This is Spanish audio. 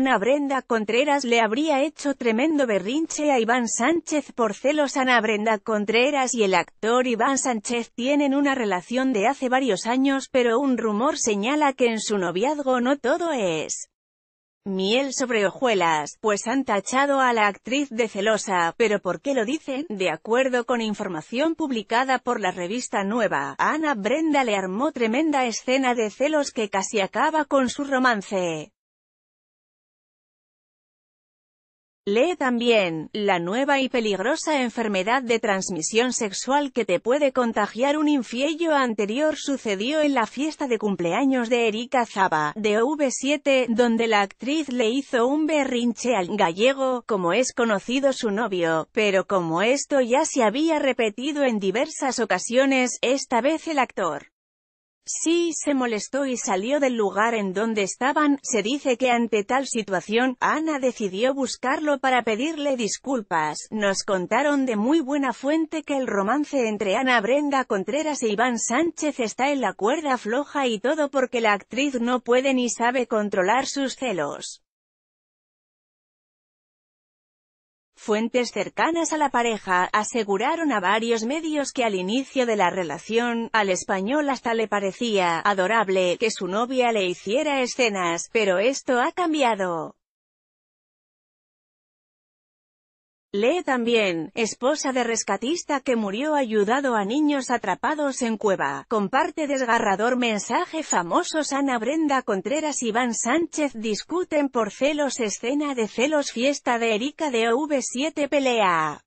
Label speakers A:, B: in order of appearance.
A: Ana Brenda Contreras le habría hecho tremendo berrinche a Iván Sánchez por celos. Ana Brenda Contreras y el actor Iván Sánchez tienen una relación de hace varios años pero un rumor señala que en su noviazgo no todo es miel sobre hojuelas, pues han tachado a la actriz de celosa, pero ¿por qué lo dicen? De acuerdo con información publicada por la revista Nueva, Ana Brenda le armó tremenda escena de celos que casi acaba con su romance. Lee también, la nueva y peligrosa enfermedad de transmisión sexual que te puede contagiar un infiello anterior sucedió en la fiesta de cumpleaños de Erika Zaba, de V7, donde la actriz le hizo un berrinche al gallego, como es conocido su novio, pero como esto ya se había repetido en diversas ocasiones, esta vez el actor Sí, se molestó y salió del lugar en donde estaban, se dice que ante tal situación, Ana decidió buscarlo para pedirle disculpas, nos contaron de muy buena fuente que el romance entre Ana Brenda Contreras e Iván Sánchez está en la cuerda floja y todo porque la actriz no puede ni sabe controlar sus celos. Fuentes cercanas a la pareja, aseguraron a varios medios que al inicio de la relación, al español hasta le parecía adorable que su novia le hiciera escenas, pero esto ha cambiado. Lee también, esposa de rescatista que murió ayudado a niños atrapados en cueva, comparte desgarrador mensaje famosos Ana Brenda Contreras y Iván Sánchez discuten por celos escena de celos fiesta de Erika de OV7 pelea.